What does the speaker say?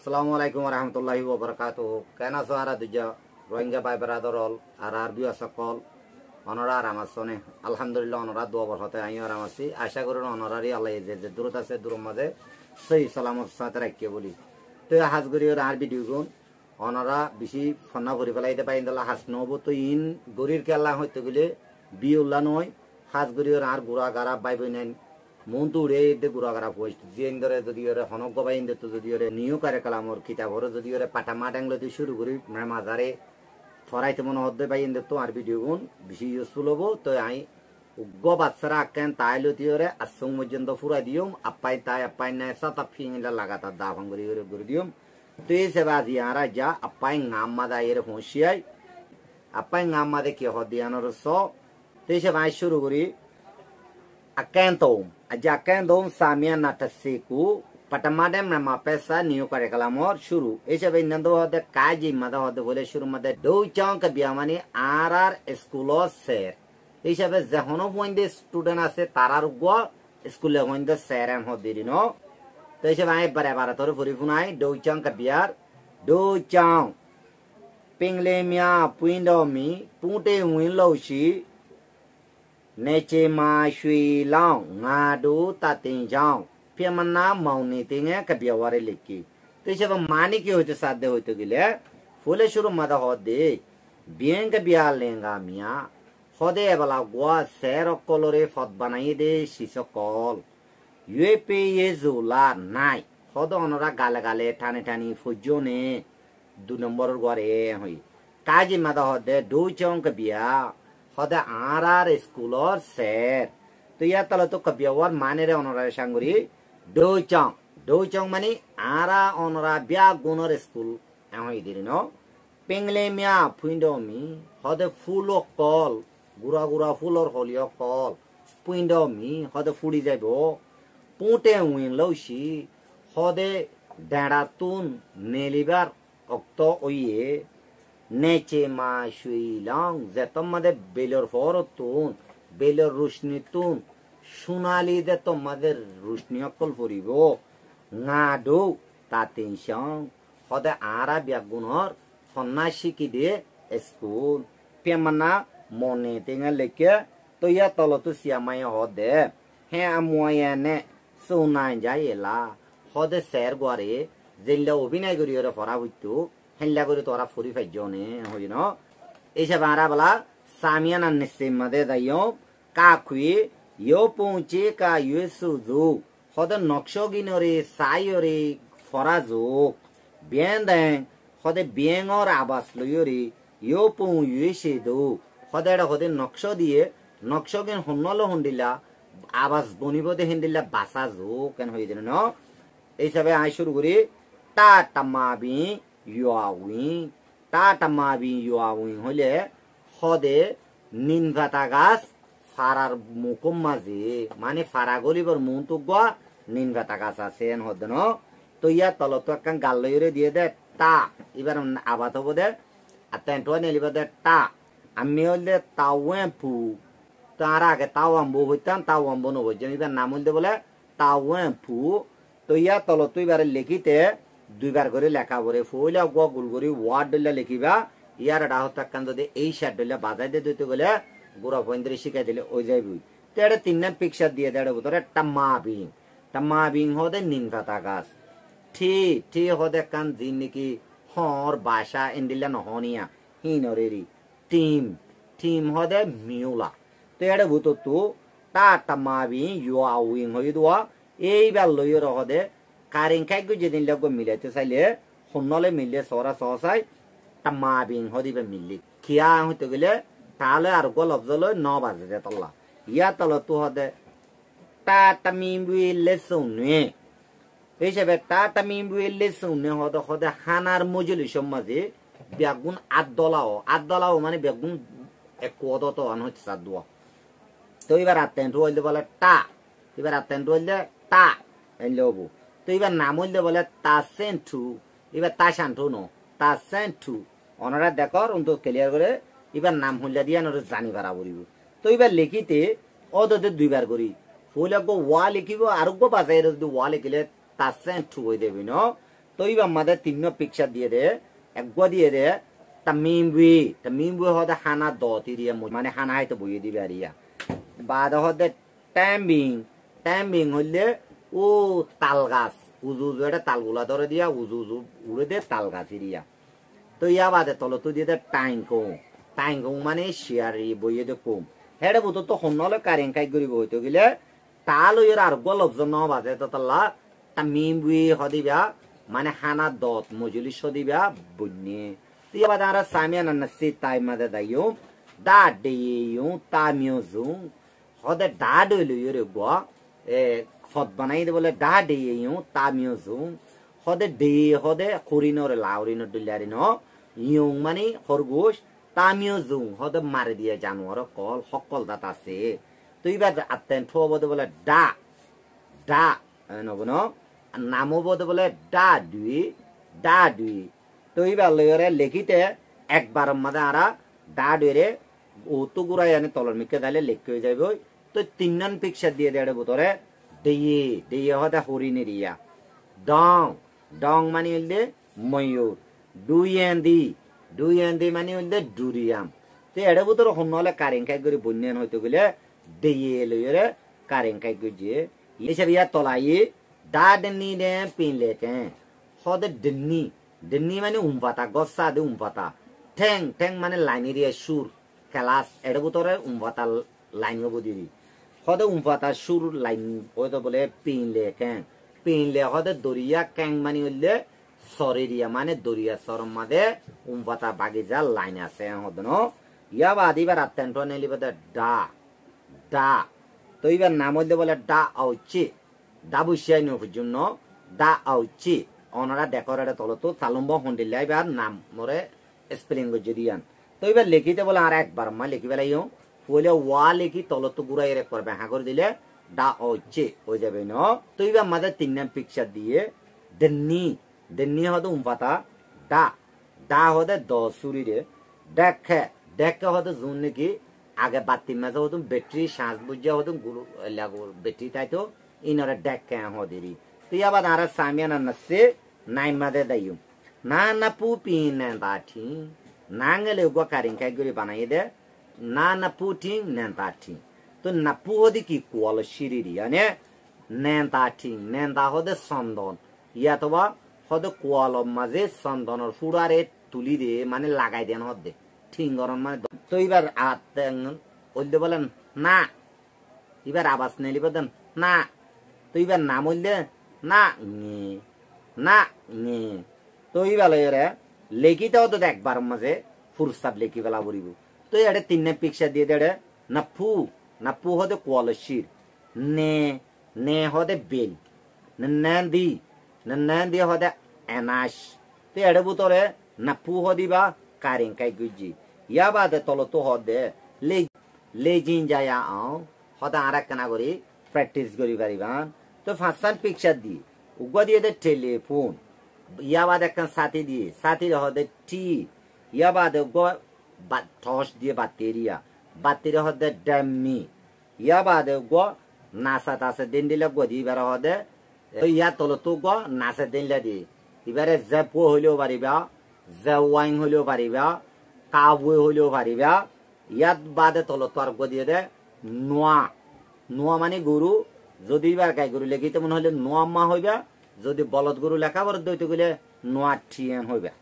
আসসালামু আলাইকুম রহমতুল্লাহি ওবরকাত কেন সোহারা আর দুজা রোহিঙ্গা ভাই বেড়াদর আর আর বিয়া সকল অনরার আমার সনে আলহামদুলিল্লাহ অনরা দুয়াবর হতে আই আর আমাসি আশা করুন অনরারই আল্লাহ যে যে দূরত আছে দূর মাঝে সেই সালামত সাথে রাখিয়ে বলি তো হাজ করি আর আর ভিডিও গুণ অনরা বেশি ফন্না করে পেলাইতে পারি দিলা হাস নব তো ইন গরির কেল্লা হইতে গেলে উল্লা নয় হাজ ওর আর গুড়া বাই বই নেন মন্তুর এই দে গুড়াগারা পোস্ট দিন ধরে যদি ওরে হনক গবাইন দে যদি ওরে নিও কারে কালাম ওর কিতাব ওরে যদি ওরে পাটা মাটাংলো দিয়ে শুরু করি মাজারে ফরাইতে মনে হদ্দে পাইন দে তো আর ভিডিও গুণ বেশি ইউজফুল হবো তো আই উগ্র বাচ্চারা আকেন তাই লতি ওরে আসং পর্যন্ত ফুরাই দিও আপ্পাই তাই আপাই নাই সাতা ফিংলা লাগাতার দা ভাঙ্গুরি করে করে দিও তো এই সেবা দিয়ারা যা আপ্পাই গাম মাদা এর হুঁশিয়াই আপ্পাই গাম মাদে কে হদিয়ানোর স তো এই সেবা শুরু করি আকেন তো জাকায়দম সামিয়া নাটাসিকু পাটামাডে মা পেসা নিউ করে গেলাম ওর শুরু এইসব ইন্দ হদে কাজ মাদা হদে বলে শুরু মাদে ডৌ চঙ্ক বিয়ামানি আর আর স্কুল স্যার এইসবে যেহনো হইন্দে স্টুডেন্ট আছে তারার গ স্কুলে হইন্দে স্যার এম হদিরি ন তো এইসব আই বারে বারে তোর ফুরি ফুনাই ডৌ চঙ্ক বিয়ার ডৌ চং পিংলে মিয়া পুইন্ডমি পুঁটে উইন লৌসি နေချေမာရွှေလောင်းငါတို့တတင်ချောင်းပြမနာမောင်နေတဲ့ငယ်ကပြဝရလိကီတေချေတော့မာနိကေဟိုတဆာဒေဟိုတကီလေဖိုလေရှုရမဒဟောဒေဘင်းကပြလင်ကမြာဟောဒေဘလာဂွာဆဲရကောလိုရေဖတ်ဘနိုင်ဒေရှိစကောလရွေပေယေဇူလာနိုင်ဟောဒေအနရာဂါလဂါလေဌာနေဌာနီဖူဂျိုနေဒူနံဘောရဂွာရေဟိကာဂျီမဒဟောဒေဒူချောင်းကပြာ হদা আর আর স্কুলর স্যার তো ইয়া তাহলে তো কবিয়র মানে রে অনরারে সাঙ্গুরি ডৌচং ডৌচং মানে আরা অনরা বিয়া গুণর স্কুল এমন পেংলে মিয়া ফুইন্ডমি হদে ফুল কল গুড়া গুড়া ফুলর হলিও কল পুইন্ডমি হদে ফুড়ি যাইব পুঁটে উইন লৌসি হদে ডেড়া নেলিবার অক্ত ওইয়ে Neçe maşuylan zetommader belor forotun belor rushnitun sunali de tommader rushniyakol poribo ngado tatinshang hode arabia gunor সন্ন্যাসী কি দিয়ে স্কুল পেমানা মনে তেঙা লেকে তো ইয়া তলতো সিয়ামাই হদে হে আময়ানে সৌনা যায় এলা হদে স্যার গড়ে জেলা অভিনয় করি ওরা ফরা হইতো হেল্লা করে তোরা ফুরি ফাইজ নে হই ন এইসব আরা বলা সামিয়ানা নিশ্চে মাদে দাইও কা খুয়ে ইয়ো পৌঁছে কা ইউসু যোগ হদ নকশগিনরে সাইরে ফরা যোগ বিয়ান দেন হদে অর আবাস লইরে ইয়ো পৌ ইউসে দু হদে এটা হদে নকশ দিয়ে নকশগিন হন্নল হন্ডিলা আবাস বনিব দে হিন্দিলা বাসা যোগ কেন হয়ে দিল ন এইসবে আই শুরু করি টা টামা হদে নিন গাছ ফারার মুকুম মাঝে মানে ফারা গলিবর মুন তো গা নিন গাছ আছে হদন তো ইয়া তলত একখান গাল দিয়ে দে তা এবার আবাদ হবো দে আর তেন্টুয়া নেলিব দে তা আমি হলে তাওয়ে পু তার আগে তাও আম্বু হইতাম তাও আম্বু নবো এবার নাম হইতে বলে তাও পু তো ইয়া তলত এবারে লিখিতে দুইবার করে লেখা পরে ফুলা গুল করে ওয়ার ডলিয়া লিখিবা ইয়ার এটা হত্যাকান যদি এই সার ডলিয়া বাজাই দিয়ে দিতে গেলে গুড়া পয়েন্দ্রে শিখাই দিলে ওই যাই বুঝ তো এটা তিন নাম পিকচার দিয়ে দেয় ভিতরে টাম্মা বিং টাম্মা বিং হদে নিন পাতা গাছ ঠি ঠি হদে কান জিন নাকি হর বাসা এন্ডিলা নহনিয়া হিনরেরি টিম টিম হদে মিউলা তো এটা ভূত তু টা টাম্মা বিং ইউ আউইং হয়ে দোয়া এইবার লইয়ে হতে কারেন খাই গো যেদিন লাগো মিলাইতে চাইলে শূন্যলে মিললে সরা সাই তামা বিং হদিবে মিললি খিয়া হইতে গেলে তালে আর গো লফজল ন বাজে দে তল্লা ইয়া তল তু হদে টা টামি বুইলে সুনুয়ে হিসাবে টা টামি বুইলে সুনুয়ে হদ হদে হানার মজুলি সমাজে বেগুন আদলাও আদলাও মানে বেগুন এক কদত আন হচ্ছে সাদ দুয়া তো এবার আত্মেন্টু হইলে বলে টা এবার আত্মেন্টু হইলে টা এনলে হবু তো এবার নাম হইলে বলে তাসেন টু এবার তাসান ঠু নো তাসেন টু অনারা দেখর অন্তত ক্লিয়ার করে এবার নাম হইলে দিয়ে ওনারা জানি পারা বলিব তো এবার লিখিতে অদতে দুইবার করি ফুল একগো ওয়া লিখিব আরোগ্য পাশে এটা যদি ওয়া লিখিলে তাসেন টু হয়ে দেবি ন তো এবার আমাদের তিন পিকচার দিয়ে দে একগো দিয়ে দে তা তামিমবি হদে হানা দতি দিয়া মানে হানা হাইতে বইয়ে দিবে আর ইয়া বাদ হদে ট্যাম্বিং ট্যাম্বিং হইলে ও তাল গাছ উজু উজু এটা তালগুলা ধরে দিয়া উজু উজু উড়ে দিয়ে তাল গাছি দিয়া তো ইয়া বাদে তল তো দিয়ে টাইং কৌ টাইং কৌ মানে শিয়ারি বইয়ে দে কম হেডে বুতো তো হন হলে কারেং কাই গরিব হইতে গেলে তাল ওই আর গলব জন্য বাজে তো তাল্লা তা মিম বুয়ে হদিবা মানে হানা দত মজুলি সদিবা বন্যে ইয়া বাদে আর সামিয়া না সি তাই মাদে দাইও দা ডেইও তামিও জুং হদে ডা ডইলো ইয়ে রে গ হদ বানাই দে বলে ডা ডে ইউ তামিও জুম হদে ডে হদে খরিনর লাউরিন ন ইয়ং মানে খরগোশ তামিও জুম হদে মারে দিয়ে জানোয়ার কল সকল দাঁত আছে তুই বা আত্মেন ঠো বদে বলে ডা ডা নব ন নামো বদে বলে ডা দুই ডা দুই তুই বা লয়রে লেখিতে একবার মাদে আরা ডা রে ও তো গুড়াই আনে তলর মিকে দাইলে লেখ হয়ে যাবে তো তিন নন পিকচার দিয়ে দেয় বোতরে দেয়ে দেয়ে হদা হরিণের ইয়া ডং ডং মানে হইলে ময়ূর দুই এন্দি দুই এন্দি মানে হইলে ডুরিয়াম তো এড়ে বুতর হন্যলে কারেন খাই করে বন্যান হইতে গেলে দেয়ে লইরে কারেন খাই গুজিয়ে এসব ইয়া তলাই দাদনি দে পিনলে কেন হদ ডিনি ডিনি মানে উমপাতা গছা দে উমপাতা ঠেং ঠেং মানে লাইনেরিয়া সুর খেলাস এড়ে বতৰে উমপাতা লাইন হবো দি হদে উমফাতা সুর লাইন হয়তো বলে পিনলে ক্যাং পিনলে হদে দরিয়া ক্যাং মানি হইলে সরেরিয়া মানে দরিয়া সরম মাদে উম্পাতা বাগিচা লাইন আছে হ্যাঁ, হদন ইয়া বা আদিবার আত্যান্ত নেলিবে ডা ডা তো এইবার নাম হইলে বলে ডা আউচি ডা বুসিয়াই নফুর জন্য ডা আউচি অনারা ডেকোরেটে তলতো সালম্ব হন্ডিলে এবার নাম মরে স্পেলিং যদি দিয়ান তো এইবার লিখিতে বলে আর একবার মা লিখিবে লাগিও বলে ওয়ালে কি তলত গুড়াই রে করবে করে দিলে ডা হচ্ছে হয়ে যাবে ন তো এবার আমাদের তিন নাম পিকচার দিয়ে দেননি দেননি হতো উম্পাতা ডা ডা হতে দশুরি রে দেখে দেখে হতো জুন নাকি আগে বাতি মাঝে হতো ব্যাটারি শ্বাস বুঝিয়া হতো গুরু ব্যাটারি তাই তো ইনরে দেখে হদেরি তো আবার আর সামিয়া না নাচছে নাই মাঝে দাইম না না পুপি না বাঠি না গেলে গো কারিং খাই করে বানাই দেয় না napu ting nenta ting তো নাপু হদি কি কুয়াল শিরিরি মানে নেন্তা ঠিক নেন্তা হদে সন্দন ইয়াতবা হদে কুয়াল মাঝে চন্দনের ফুড়ারে তুলি দে মানে লাগাই মানে দেন হদে ঠিক গরম মানে তো এবার ওইলে বলেন না এবার আবাস নেলি বলেন না তো এবার নাম ওইলে না না তো এইবার লেখিতে হতো একবার মাঝে ফুরসাদ লেখি বেলা বলিব तो ये तीन पिक्सा दिए दे नफू नफू होते कोलशीर ने ने होते बेल नन्दी नन्दी होते एनाश तो ये बुतरे नफू हो दिबा कारिंग काई गुजी या बादे तलो तो होते ले ले जिन जाया आओ হতে আর একখানা করি প্র্যাকটিস করি পারিবান তো ফাঁসান পিকচার দি উগা দিয়ে দে টেলিফোন ইয়াবাদ একখান সাথী দিয়ে সাথী হতে টি ইয়াবাদ ঠস দিয়ে বাতেরিয়া বাতেরিয়া হদে ড্যামি ইয়া বাদে গ নাসা তাসে দিন দিলে গদি এবার হদে ইয়া তল তো গ নাসে দিন দি এবারে যে হইলেও পারিবা যে হইলেও পারিবা কাবুই হইলেও পারিবা ইয়াত বাদে তল তো আর দিয়ে দে নোয়া নোয়া মানে গরু যদি এবার গাই গরু লেগে তেমন হলে নোয়া মা হইবা যদি বলদ গরু লেখাবার দইতে গেলে নোয়া ঠিয়ান হইবা